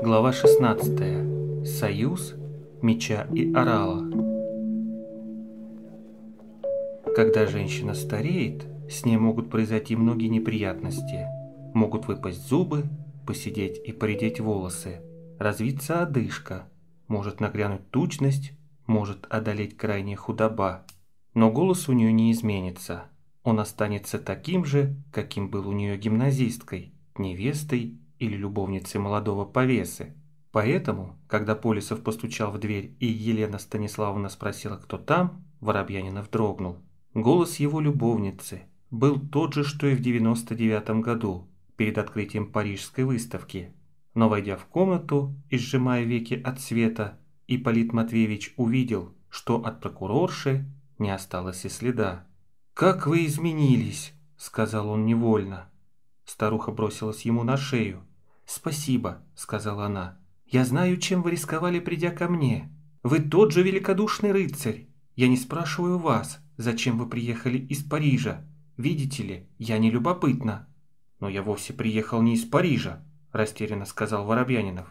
Глава 16. Союз меча и орала. Когда женщина стареет, с ней могут произойти многие неприятности. Могут выпасть зубы, посидеть и поредеть волосы, развиться одышка, может нагрянуть тучность, может одолеть крайняя худоба. Но голос у нее не изменится. Он останется таким же, каким был у нее гимназисткой, невестой или любовницей молодого повесы. Поэтому, когда Полисов постучал в дверь и Елена Станиславовна спросила, кто там, Воробьянинов дрогнул. Голос его любовницы был тот же, что и в 99 году, перед открытием Парижской выставки. Но войдя в комнату и сжимая веки от света, Ипполит Матвеевич увидел, что от прокурорши не осталось и следа. «Как вы изменились!» – сказал он невольно. Старуха бросилась ему на шею. «Спасибо», — сказала она. «Я знаю, чем вы рисковали, придя ко мне. Вы тот же великодушный рыцарь. Я не спрашиваю вас, зачем вы приехали из Парижа. Видите ли, я не любопытна». «Но я вовсе приехал не из Парижа», — растерянно сказал Воробьянинов.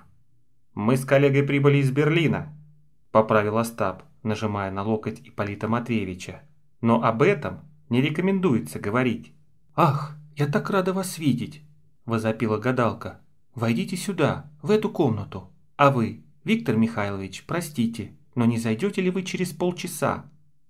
«Мы с коллегой прибыли из Берлина», — поправил Остап, нажимая на локоть Ипполита Матвеевича. «Но об этом не рекомендуется говорить». «Ах, я так рада вас видеть», — возопила гадалка. «Войдите сюда, в эту комнату. А вы, Виктор Михайлович, простите, но не зайдете ли вы через полчаса?»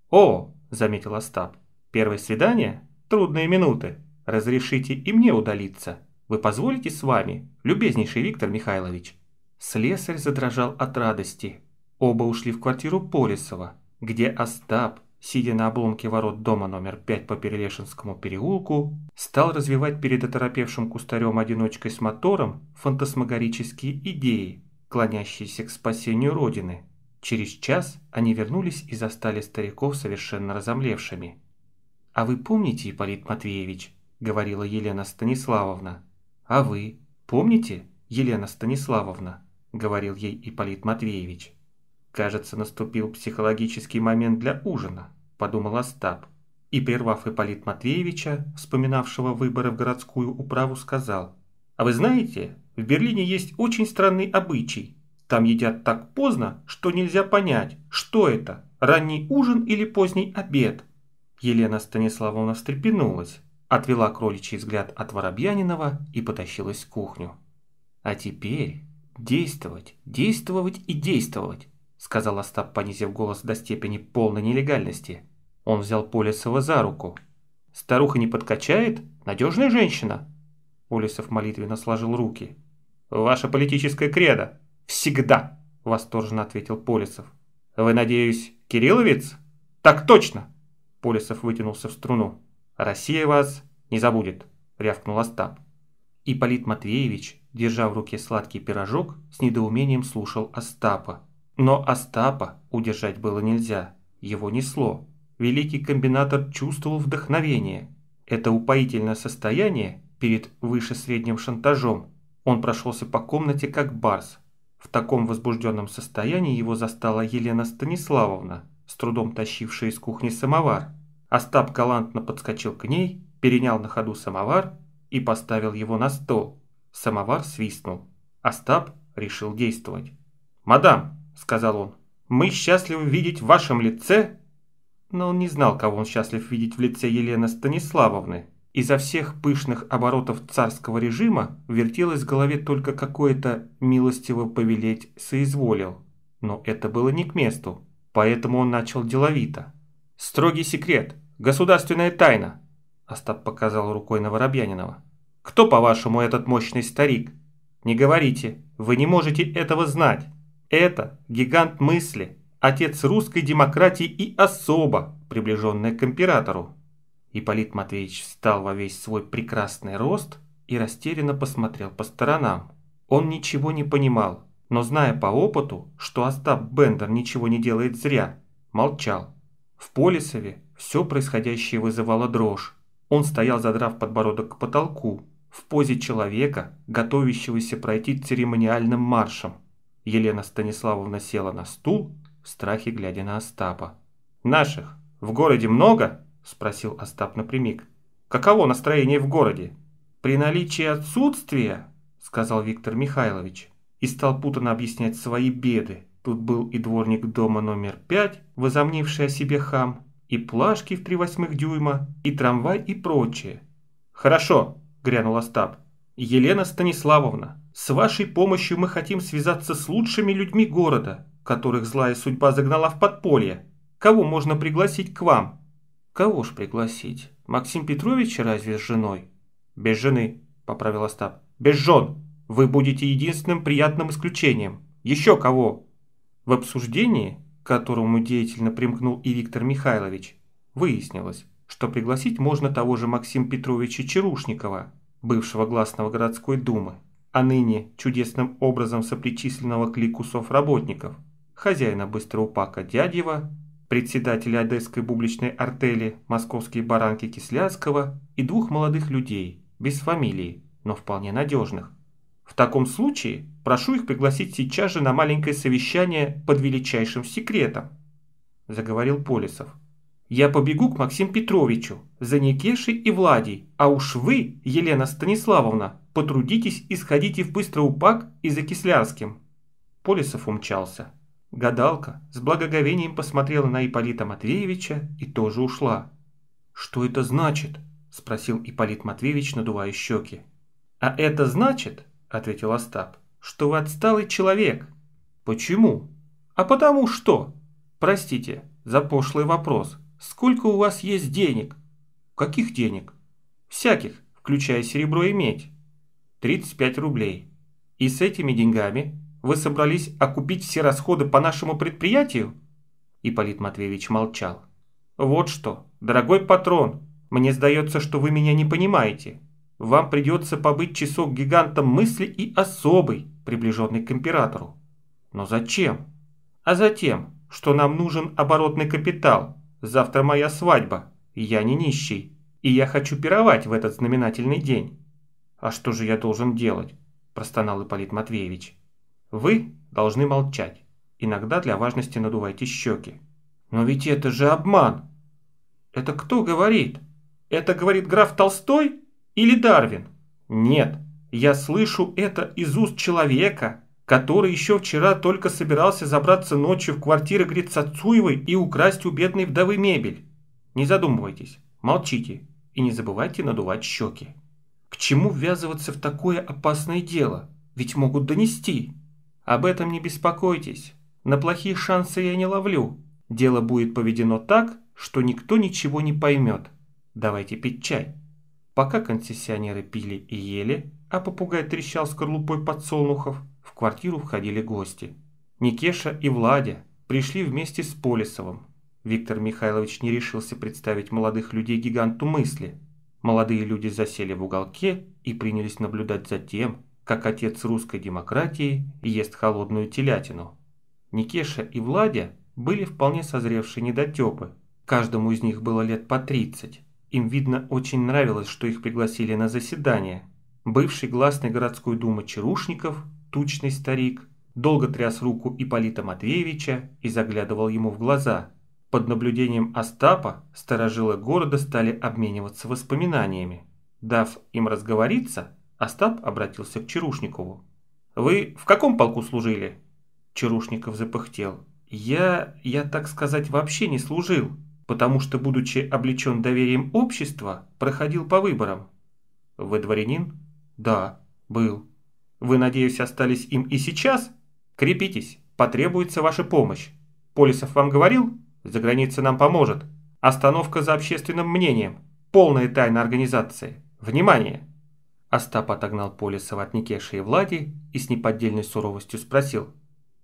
«О!» – заметил Остап. «Первое свидание? Трудные минуты. Разрешите и мне удалиться. Вы позволите с вами, любезнейший Виктор Михайлович?» Слесарь задрожал от радости. Оба ушли в квартиру Полесова, где Остап, сидя на обломке ворот дома номер 5 по Перелешинскому переулку, стал развивать перед оторопевшим кустарем-одиночкой с мотором фантасмагорические идеи, клонящиеся к спасению Родины. Через час они вернулись и застали стариков совершенно разомлевшими. «А вы помните, Ипполит Матвеевич?» – говорила Елена Станиславовна. «А вы помните, Елена Станиславовна?» – говорил ей Ипполит Матвеевич. «Кажется, наступил психологический момент для ужина», – подумал Остап. И, прервав Ипполит Матвеевича, вспоминавшего выборы в городскую управу, сказал, «А вы знаете, в Берлине есть очень странный обычай. Там едят так поздно, что нельзя понять, что это, ранний ужин или поздний обед». Елена Станиславовна встрепенулась, отвела кроличий взгляд от Воробьянинова и потащилась в кухню. «А теперь действовать, действовать и действовать», — сказал Остап, понизив голос до степени полной нелегальности. Он взял Полисова за руку. «Старуха не подкачает? Надежная женщина?» Полисов молитвенно сложил руки. «Ваша политическая кредо!» «Всегда!» — восторженно ответил Полисов. «Вы, надеюсь, кирилловец?» «Так точно!» Полисов вытянулся в струну. «Россия вас не забудет!» — рявкнул Остап. Ипполит Матвеевич, держа в руке сладкий пирожок, с недоумением слушал Остапа. Но Остапа удержать было нельзя, его несло. Великий комбинатор чувствовал вдохновение. Это упоительное состояние перед выше средним шантажом. Он прошелся по комнате как барс. В таком возбужденном состоянии его застала Елена Станиславовна, с трудом тащившая из кухни самовар. Остап галантно подскочил к ней, перенял на ходу самовар и поставил его на стол. Самовар свистнул. Остап решил действовать. «Мадам, сказал он. «Мы счастливы видеть в вашем лице...» Но он не знал, кого он счастлив видеть в лице Елены Станиславовны. Изо всех пышных оборотов царского режима вертелось в голове только какое-то «милостиво повелеть соизволил». Но это было не к месту, поэтому он начал деловито. «Строгий секрет! Государственная тайна!» Остап показал рукой на Воробьянинова. «Кто, по-вашему, этот мощный старик? Не говорите, вы не можете этого знать!» Это гигант мысли, отец русской демократии и особо приближенная к императору. Ипполит Матвеевич встал во весь свой прекрасный рост и растерянно посмотрел по сторонам. Он ничего не понимал, но зная по опыту, что Остап Бендер ничего не делает зря, молчал. В Полисове все происходящее вызывало дрожь. Он стоял, задрав подбородок к потолку, в позе человека, готовящегося пройти церемониальным маршем – Елена Станиславовна села на стул, в страхе глядя на Остапа. «Наших в городе много?» – спросил Остап напрямик. «Каково настроение в городе?» «При наличии отсутствия», – сказал Виктор Михайлович, и стал путанно объяснять свои беды. Тут был и дворник дома номер пять, возомнивший о себе хам, и плашки в три восьмых дюйма, и трамвай и прочее. «Хорошо», – грянул Остап. «Елена Станиславовна, с вашей помощью мы хотим связаться с лучшими людьми города, которых злая судьба загнала в подполье. Кого можно пригласить к вам? Кого ж пригласить? Максим Петрович разве с женой? Без жены, поправил Остап. Без жен. Вы будете единственным приятным исключением. Еще кого? В обсуждении, к которому деятельно примкнул и Виктор Михайлович, выяснилось, что пригласить можно того же Максима Петровича Черушникова, бывшего гласного городской думы а ныне чудесным образом сопричисленного к лику работников, хозяина быстроупака Дядьева, председателя Одесской бубличной артели «Московские баранки» Кисляцкого и двух молодых людей, без фамилии, но вполне надежных. В таком случае прошу их пригласить сейчас же на маленькое совещание под величайшим секретом, заговорил Полисов. Я побегу к Максиму Петровичу, за Никешей и Владей, а уж вы, Елена Станиславовна, Потрудитесь и сходите в Быстроупак и за Кислярским». Полисов умчался. Гадалка с благоговением посмотрела на Иполита Матвеевича и тоже ушла. «Что это значит?» – спросил Иполит Матвеевич, надувая щеки. «А это значит, – ответил Остап, – что вы отсталый человек». «Почему?» «А потому что?» «Простите за пошлый вопрос. Сколько у вас есть денег?» «Каких денег?» «Всяких, включая серебро и медь». 35 рублей. И с этими деньгами вы собрались окупить все расходы по нашему предприятию? Ипполит Матвеевич молчал. Вот что, дорогой патрон, мне сдается, что вы меня не понимаете. Вам придется побыть часок гигантом мысли и особой, приближенной к императору. Но зачем? А затем, что нам нужен оборотный капитал. Завтра моя свадьба, я не нищий, и я хочу пировать в этот знаменательный день. «А что же я должен делать?» – простонал Ипполит Матвеевич. «Вы должны молчать. Иногда для важности надувайте щеки». «Но ведь это же обман!» «Это кто говорит? Это говорит граф Толстой или Дарвин?» «Нет, я слышу это из уст человека, который еще вчера только собирался забраться ночью в квартиру Грицацуевой и украсть у бедной вдовы мебель. Не задумывайтесь, молчите и не забывайте надувать щеки». К чему ввязываться в такое опасное дело? Ведь могут донести. Об этом не беспокойтесь. На плохие шансы я не ловлю. Дело будет поведено так, что никто ничего не поймет. Давайте пить чай. Пока концессионеры пили и ели, а попугай трещал скорлупой подсолнухов, в квартиру входили гости. Никеша и Владя пришли вместе с Полисовым. Виктор Михайлович не решился представить молодых людей гиганту мысли – Молодые люди засели в уголке и принялись наблюдать за тем, как отец русской демократии ест холодную телятину. Никеша и Владя были вполне созревшие недотепы. Каждому из них было лет по 30. Им, видно, очень нравилось, что их пригласили на заседание. Бывший гласный городской думы Чарушников, тучный старик, долго тряс руку Ипполита Матвеевича и заглядывал ему в глаза – под наблюдением Остапа старожилы города стали обмениваться воспоминаниями. Дав им разговориться, Остап обратился к Чарушникову. «Вы в каком полку служили?» Чарушников запыхтел. «Я, я, так сказать, вообще не служил, потому что, будучи облечен доверием общества, проходил по выборам». «Вы дворянин?» «Да, был». «Вы, надеюсь, остались им и сейчас?» «Крепитесь, потребуется ваша помощь. Полисов вам говорил?» За границей нам поможет. Остановка за общественным мнением. Полная тайна организации. Внимание!» Остап отогнал Полиса от и Влади и с неподдельной суровостью спросил.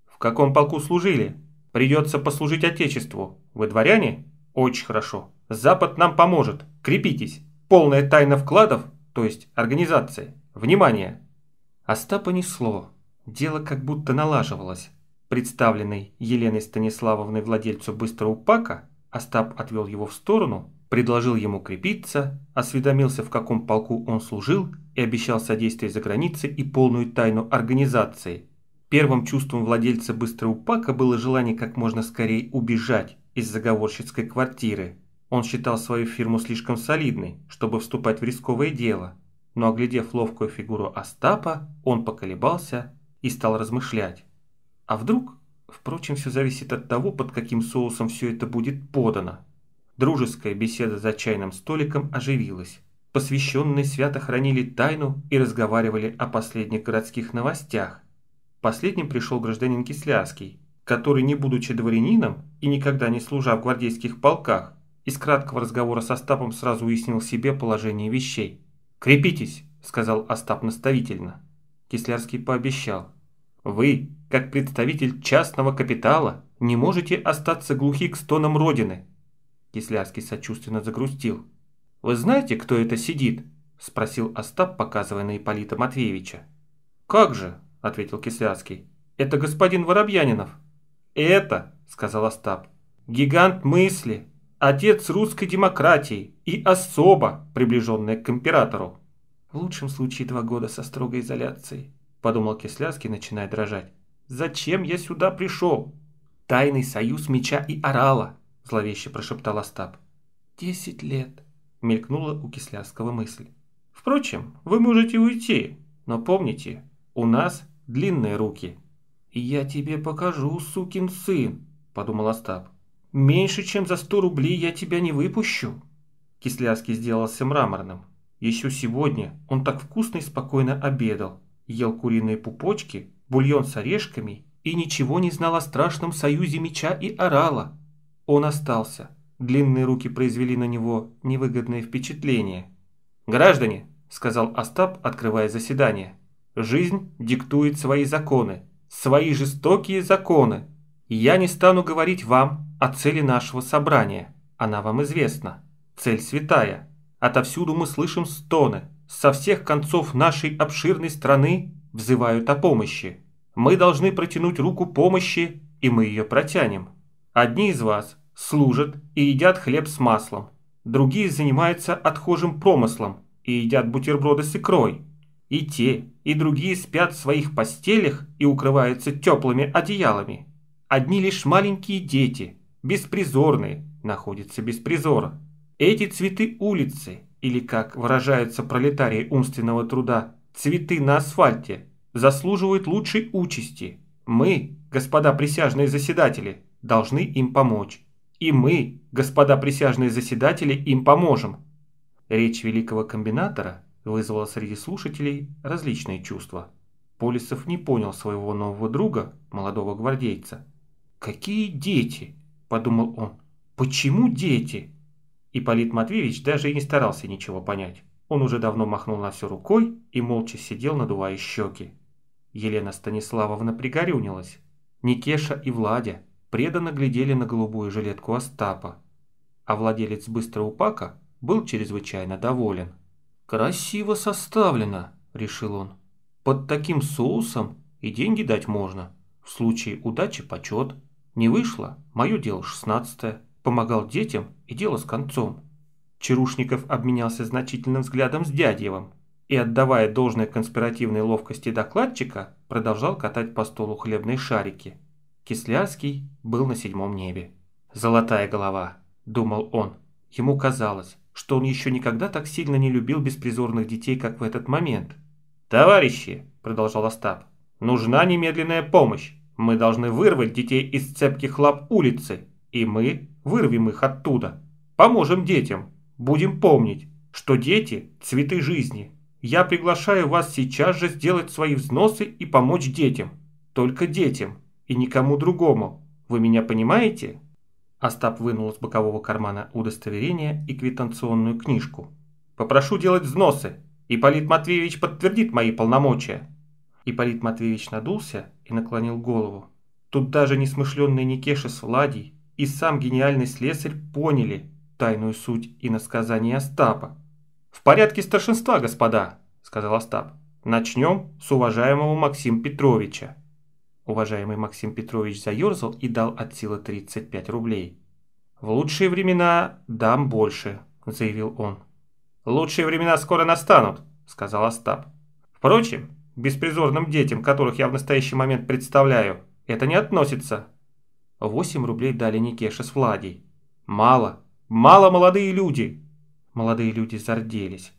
«В каком полку служили? Придется послужить Отечеству. Вы дворяне? Очень хорошо. Запад нам поможет. Крепитесь. Полная тайна вкладов, то есть организации. Внимание!» Остапа несло. Дело как будто налаживалось представленный Еленой Станиславовной владельцу быстрого пака, Остап отвел его в сторону, предложил ему крепиться, осведомился, в каком полку он служил и обещал содействие за границей и полную тайну организации. Первым чувством владельца быстрого пака было желание как можно скорее убежать из заговорщицкой квартиры. Он считал свою фирму слишком солидной, чтобы вступать в рисковое дело. Но оглядев ловкую фигуру Остапа, он поколебался и стал размышлять. А вдруг? Впрочем, все зависит от того, под каким соусом все это будет подано. Дружеская беседа за чайным столиком оживилась. Посвященные свято хранили тайну и разговаривали о последних городских новостях. Последним пришел гражданин Кислярский, который, не будучи дворянином и никогда не служа в гвардейских полках, из краткого разговора с Остапом сразу уяснил себе положение вещей. «Крепитесь», — сказал Остап наставительно. Кислярский пообещал. Вы, как представитель частного капитала, не можете остаться глухи к стонам Родины. Кислярский сочувственно загрустил. «Вы знаете, кто это сидит?» – спросил Остап, показывая на Ипполита Матвеевича. «Как же?» – ответил Кислярский. «Это господин Воробьянинов». «Это», – сказал Остап, – «гигант мысли, отец русской демократии и особо приближенная к императору». В лучшем случае два года со строгой изоляцией, подумал Кислявский, начиная дрожать. «Зачем я сюда пришел?» «Тайный союз меча и орала», – зловеще прошептал Остап. «Десять лет», – мелькнула у Кислярского мысль. «Впрочем, вы можете уйти, но помните, у нас длинные руки». «Я тебе покажу, сукин сын», – подумал Остап. «Меньше, чем за сто рублей я тебя не выпущу». Кислярский сделался мраморным. Еще сегодня он так вкусно и спокойно обедал, ел куриные пупочки, бульон с орешками и ничего не знал о страшном союзе меча и орала. Он остался. Длинные руки произвели на него невыгодное впечатление. «Граждане!» – сказал Остап, открывая заседание. «Жизнь диктует свои законы, свои жестокие законы. Я не стану говорить вам о цели нашего собрания. Она вам известна. Цель святая. Отовсюду мы слышим стоны, со всех концов нашей обширной страны взывают о помощи. Мы должны протянуть руку помощи, и мы ее протянем. Одни из вас служат и едят хлеб с маслом, другие занимаются отхожим промыслом и едят бутерброды с икрой. И те, и другие спят в своих постелях и укрываются теплыми одеялами. Одни лишь маленькие дети, беспризорные, находятся без призора. Эти цветы улицы – или, как выражаются пролетарии умственного труда, цветы на асфальте, заслуживают лучшей участи. Мы, господа присяжные заседатели, должны им помочь. И мы, господа присяжные заседатели, им поможем. Речь великого комбинатора вызвала среди слушателей различные чувства. Полисов не понял своего нового друга, молодого гвардейца. «Какие дети?» – подумал он. «Почему дети?» И Ипполит Матвеевич даже и не старался ничего понять. Он уже давно махнул на все рукой и молча сидел, надувая щеки. Елена Станиславовна пригорюнилась. Никеша и Владя преданно глядели на голубую жилетку Остапа. А владелец быстрого пака был чрезвычайно доволен. «Красиво составлено», — решил он. «Под таким соусом и деньги дать можно. В случае удачи почет. Не вышло, мое дело шестнадцатое» помогал детям и дело с концом. Чарушников обменялся значительным взглядом с Дядьевым и, отдавая должное конспиративной ловкости докладчика, продолжал катать по столу хлебные шарики. Кислярский был на седьмом небе. «Золотая голова», — думал он. Ему казалось, что он еще никогда так сильно не любил беспризорных детей, как в этот момент. «Товарищи», — продолжал Остап, — «нужна немедленная помощь. Мы должны вырвать детей из цепких лап улицы, и мы Вырвем их оттуда. Поможем детям. Будем помнить, что дети – цветы жизни. Я приглашаю вас сейчас же сделать свои взносы и помочь детям. Только детям. И никому другому. Вы меня понимаете? Остап вынул из бокового кармана удостоверение и квитанционную книжку. «Попрошу делать взносы. Ипполит Матвеевич подтвердит мои полномочия». Ипполит Матвеевич надулся и наклонил голову. Тут даже несмышленный Никеша с Владей и сам гениальный слесарь поняли тайную суть и иносказания Остапа. «В порядке старшинства, господа», — сказал Остап. «Начнем с уважаемого Максим Петровича». Уважаемый Максим Петрович заерзал и дал от силы 35 рублей. «В лучшие времена дам больше», — заявил он. «Лучшие времена скоро настанут», — сказал Остап. «Впрочем, беспризорным детям, которых я в настоящий момент представляю, это не относится. 8 рублей дали Никеша с Владей. Мало. Мало, молодые люди. Молодые люди зарделись.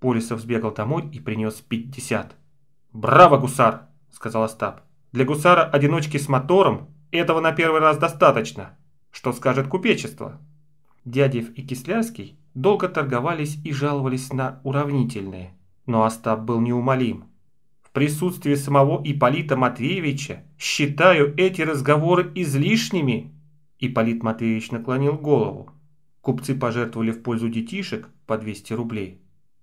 Полисов сбегал домой и принес 50. «Браво, гусар!» – сказал Остап. «Для гусара одиночки с мотором этого на первый раз достаточно. Что скажет купечество?» Дядев и Кислярский долго торговались и жаловались на уравнительные, но Остап был неумолим – присутствии самого Иполита Матвеевича считаю эти разговоры излишними. Иполит Матвеевич наклонил голову. Купцы пожертвовали в пользу детишек по 200 рублей.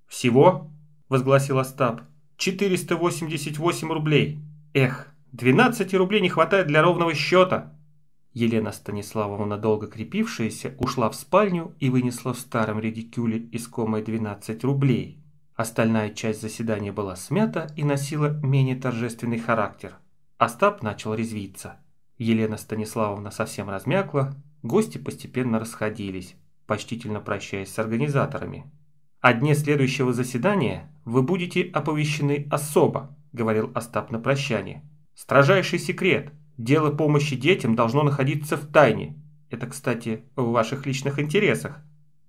«Всего?» – возгласил Остап. «488 рублей. Эх, 12 рублей не хватает для ровного счета». Елена Станиславовна, долго крепившаяся, ушла в спальню и вынесла в старом редикюле искомые 12 рублей – Остальная часть заседания была смята и носила менее торжественный характер. Остап начал резвиться. Елена Станиславовна совсем размякла, гости постепенно расходились, почтительно прощаясь с организаторами. «О дне следующего заседания вы будете оповещены особо», — говорил Остап на прощание. «Строжайший секрет. Дело помощи детям должно находиться в тайне. Это, кстати, в ваших личных интересах».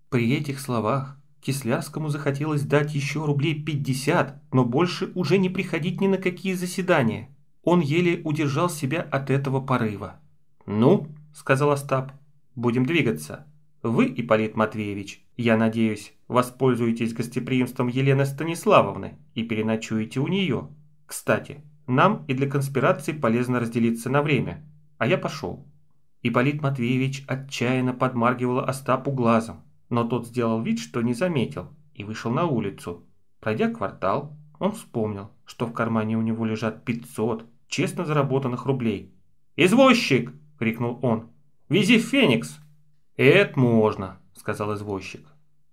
При этих словах Кислярскому захотелось дать еще рублей 50, но больше уже не приходить ни на какие заседания. Он еле удержал себя от этого порыва. «Ну», — сказал Остап, — «будем двигаться. Вы, Ипполит Матвеевич, я надеюсь, воспользуетесь гостеприимством Елены Станиславовны и переночуете у нее. Кстати, нам и для конспирации полезно разделиться на время. А я пошел». Ипполит Матвеевич отчаянно подмаргивала Остапу глазом но тот сделал вид, что не заметил, и вышел на улицу. Пройдя квартал, он вспомнил, что в кармане у него лежат 500 честно заработанных рублей. «Извозчик!» – крикнул он. «Вези в Феникс!» «Это можно!» – сказал извозчик.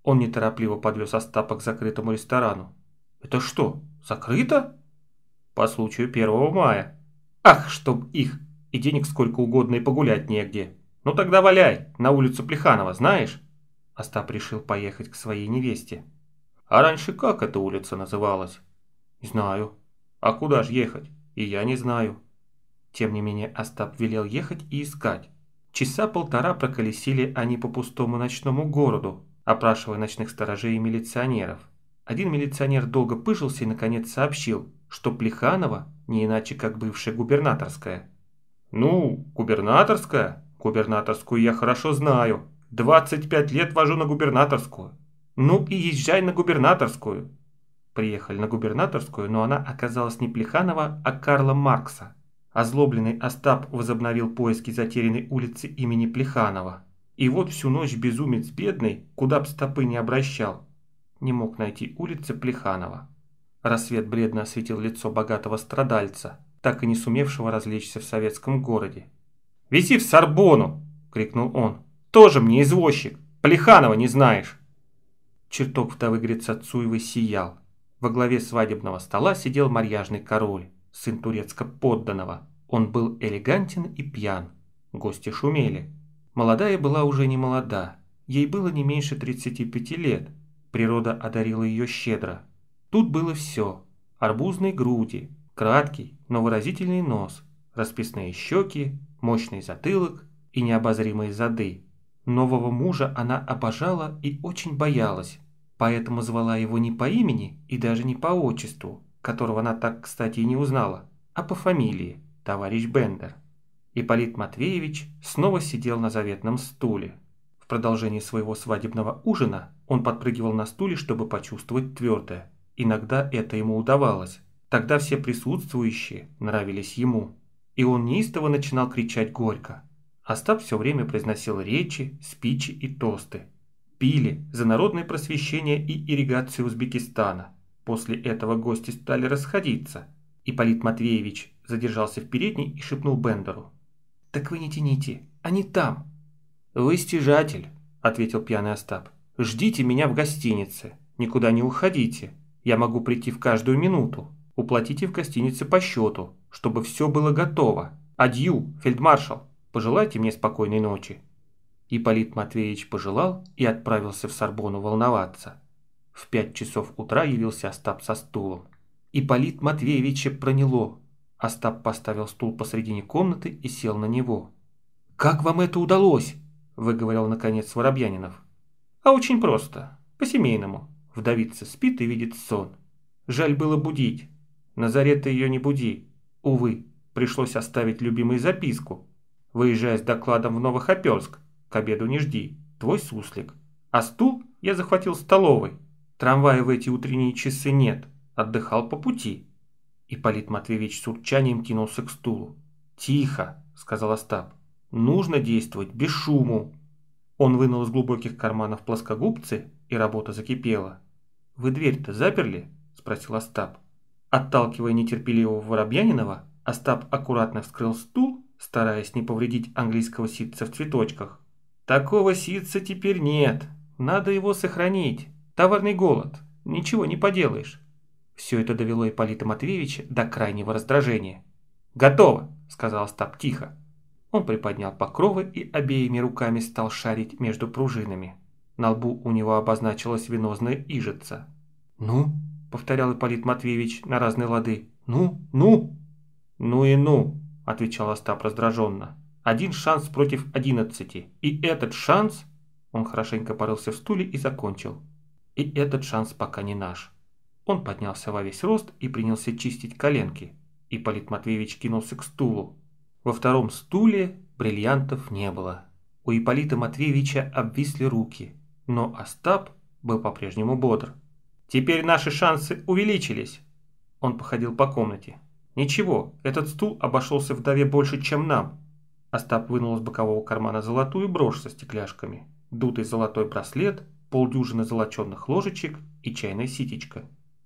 Он неторопливо подвез Остапа к закрытому ресторану. «Это что, закрыто?» «По случаю 1 мая». «Ах, чтоб их! И денег сколько угодно, и погулять негде!» «Ну тогда валяй, на улицу Плеханова, знаешь?» Остап решил поехать к своей невесте. А раньше как эта улица называлась? Знаю. А куда же ехать? И я не знаю. Тем не менее Остап велел ехать и искать. Часа полтора проколесили они по пустому ночному городу, опрашивая ночных сторожей и милиционеров. Один милиционер долго пыжился и наконец сообщил, что Плеханова не иначе как бывшая губернаторская. «Ну, губернаторская? Губернаторскую я хорошо знаю», 25 лет вожу на губернаторскую. Ну и езжай на губернаторскую. Приехали на губернаторскую, но она оказалась не Плеханова, а Карла Маркса. Озлобленный Остап возобновил поиски затерянной улицы имени Плеханова. И вот всю ночь безумец бедный, куда б стопы не обращал, не мог найти улицы Плеханова. Рассвет бледно осветил лицо богатого страдальца, так и не сумевшего развлечься в советском городе. «Вези в Сорбону!» – крикнул он. Тоже мне извозчик. Плеханова не знаешь. Чертог вдовыгрец Цуевой сиял. Во главе свадебного стола сидел марьяжный король, сын турецко-подданного. Он был элегантен и пьян. Гости шумели. Молодая была уже не молода. Ей было не меньше 35 лет. Природа одарила ее щедро. Тут было все. Арбузные груди, краткий, но выразительный нос, расписные щеки, мощный затылок и необозримые зады. Нового мужа она обожала и очень боялась, поэтому звала его не по имени и даже не по отчеству, которого она так, кстати, и не узнала, а по фамилии, товарищ Бендер. Ипполит Матвеевич снова сидел на заветном стуле. В продолжении своего свадебного ужина он подпрыгивал на стуле, чтобы почувствовать твердое. Иногда это ему удавалось. Тогда все присутствующие нравились ему. И он неистово начинал кричать горько – Остап все время произносил речи, спичи и тосты. Пили за народное просвещение и ирригацию Узбекистана. После этого гости стали расходиться. Ипполит Матвеевич задержался в передней и шепнул Бендеру. «Так вы не тяните, они там!» «Вы стяжатель», — ответил пьяный Остап. «Ждите меня в гостинице, никуда не уходите. Я могу прийти в каждую минуту. Уплатите в гостинице по счету, чтобы все было готово. Адью, фельдмаршал!» пожелайте мне спокойной ночи». Ипполит Матвеевич пожелал и отправился в Сорбону волноваться. В пять часов утра явился Остап со стулом. Ипполит Матвеевича проняло. Остап поставил стул посредине комнаты и сел на него. «Как вам это удалось?» – выговорил наконец Воробьянинов. «А очень просто. По-семейному. Вдовица спит и видит сон. Жаль было будить. На заре ты ее не буди. Увы, пришлось оставить любимой записку, Выезжая с докладом в Новохоперск. К обеду не жди. Твой суслик. А стул я захватил в столовой. Трамвая в эти утренние часы нет. Отдыхал по пути. Ипполит Матвеевич с урчанием кинулся к стулу. «Тихо», — сказал Остап. «Нужно действовать без шуму». Он вынул из глубоких карманов плоскогубцы, и работа закипела. «Вы дверь-то заперли?» — спросил Остап. Отталкивая нетерпеливого Воробьянинова, Остап аккуратно вскрыл стул, стараясь не повредить английского ситца в цветочках. «Такого ситца теперь нет. Надо его сохранить. Товарный голод. Ничего не поделаешь». Все это довело Ипполита Матвеевича до крайнего раздражения. «Готово!» – сказал стаб тихо. Он приподнял покровы и обеими руками стал шарить между пружинами. На лбу у него обозначилась венозная ижица. «Ну?» – повторял Ипполит Матвеевич на разные лады. «Ну? Ну?» «Ну и ну!» отвечал Остап раздраженно. «Один шанс против одиннадцати. И этот шанс...» Он хорошенько порылся в стуле и закончил. «И этот шанс пока не наш». Он поднялся во весь рост и принялся чистить коленки. И Полит Матвеевич кинулся к стулу. Во втором стуле бриллиантов не было. У Ипполита Матвеевича обвисли руки, но Остап был по-прежнему бодр. «Теперь наши шансы увеличились!» Он походил по комнате. «Ничего, этот стул обошелся вдове больше, чем нам». Остап вынул из бокового кармана золотую брошь со стекляшками, дутый золотой браслет, полдюжины золоченных ложечек и чайная ситечка.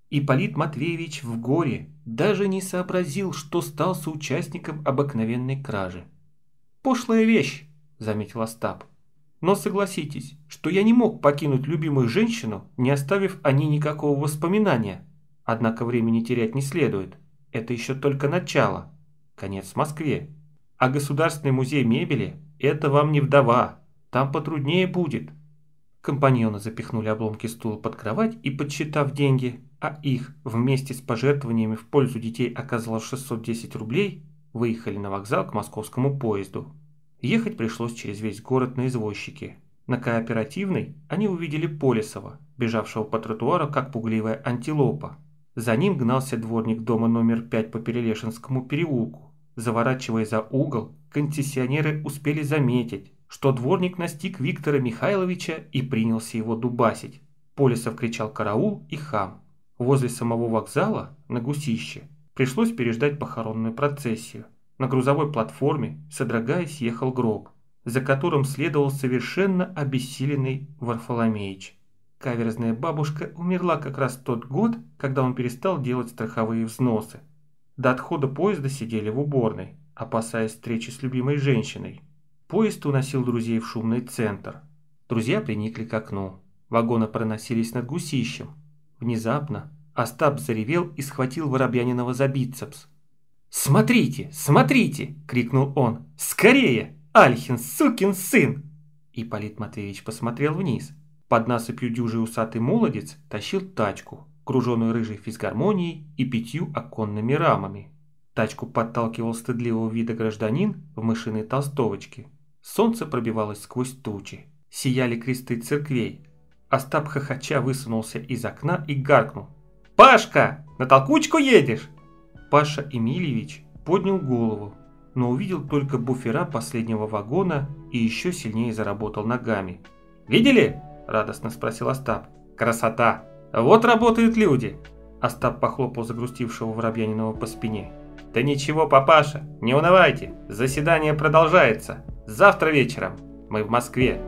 Ипполит Матвеевич в горе даже не сообразил, что стал соучастником обыкновенной кражи. «Пошлая вещь», — заметил Остап. «Но согласитесь, что я не мог покинуть любимую женщину, не оставив о ней никакого воспоминания. Однако времени терять не следует это еще только начало, конец в Москве. А Государственный музей мебели – это вам не вдова, там потруднее будет. Компаньоны запихнули обломки стула под кровать и, подсчитав деньги, а их вместе с пожертвованиями в пользу детей оказалось 610 рублей, выехали на вокзал к московскому поезду. Ехать пришлось через весь город на извозчике. На кооперативной они увидели Полисова, бежавшего по тротуару как пугливая антилопа, за ним гнался дворник дома номер 5 по Перелешинскому переулку. Заворачивая за угол, концессионеры успели заметить, что дворник настиг Виктора Михайловича и принялся его дубасить. Полисов кричал «Караул!» и «Хам!». Возле самого вокзала, на Гусище, пришлось переждать похоронную процессию. На грузовой платформе, содрогаясь, ехал гроб, за которым следовал совершенно обессиленный Варфоломеич. Каверзная бабушка умерла как раз тот год, когда он перестал делать страховые взносы. До отхода поезда сидели в уборной, опасаясь встречи с любимой женщиной. Поезд уносил друзей в шумный центр. Друзья приникли к окну. Вагоны проносились над гусищем. Внезапно Остап заревел и схватил Воробьяниного за бицепс. «Смотрите, смотрите!» — крикнул он. «Скорее! Альхин, сукин сын!» Ипполит Матвеевич посмотрел вниз — под насыпью дюжий усатый молодец тащил тачку, круженную рыжей физгармонией и пятью оконными рамами. Тачку подталкивал стыдливого вида гражданин в мышиной толстовочке. Солнце пробивалось сквозь тучи. Сияли кресты церквей. Остап хохоча высунулся из окна и гаркнул. «Пашка, на толкучку едешь?» Паша Эмильевич поднял голову, но увидел только буфера последнего вагона и еще сильнее заработал ногами. «Видели? – радостно спросил Остап. «Красота! Вот работают люди!» Остап похлопал загрустившего Воробьяниного по спине. «Да ничего, папаша, не унывайте, заседание продолжается. Завтра вечером мы в Москве».